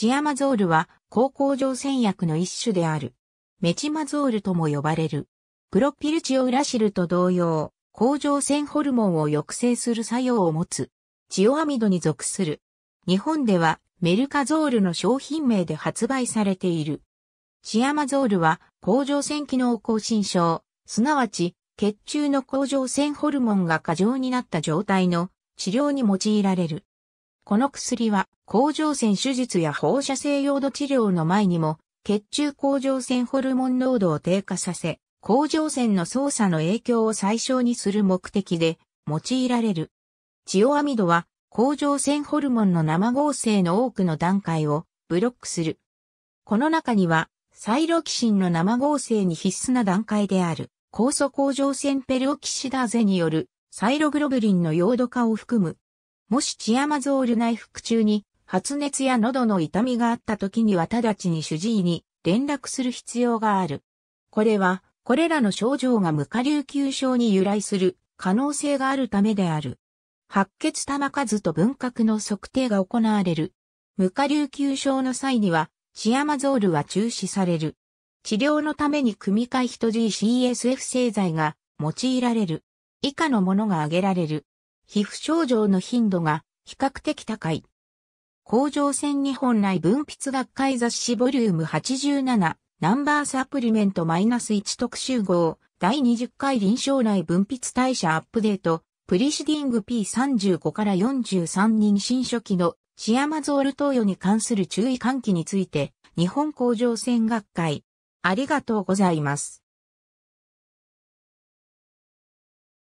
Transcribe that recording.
シアマゾールは高校上戦薬の一種である。メチマゾールとも呼ばれる。プロピルチオウラシルと同様、甲状腺ホルモンを抑制する作用を持つ。チオアミドに属する。日本ではメルカゾールの商品名で発売されている。シアマゾールは甲状腺機能亢進症、すなわち血中の甲状腺ホルモンが過剰になった状態の治療に用いられる。この薬は甲状腺手術や放射性用土治療の前にも血中甲状腺ホルモン濃度を低下させ、甲状腺の操作の影響を最小にする目的で用いられる。チオアミドは甲状腺ホルモンの生合成の多くの段階をブロックする。この中にはサイロキシンの生合成に必須な段階である酵素甲状腺ペルオキシダーゼによるサイログロブリンの溶度化を含むもしチアマゾール内服中に発熱や喉の痛みがあった時には直ちに主治医に連絡する必要がある。これは、これらの症状が無下流球症に由来する可能性があるためである。白血玉数と分隔の測定が行われる。無下流球症の際には、チアマゾールは中止される。治療のために組み換え人 GCSF 製剤が用いられる。以下のものが挙げられる。皮膚症状の頻度が比較的高い。甲状腺に本来分泌学会雑誌ボリューム87ナンバーサプリメント -1 特集号第20回臨床内分泌代謝アップデートプリシディング P35 から43人新初期のシアマゾール投与に関する注意喚起について日本甲状腺学会ありがとうございます。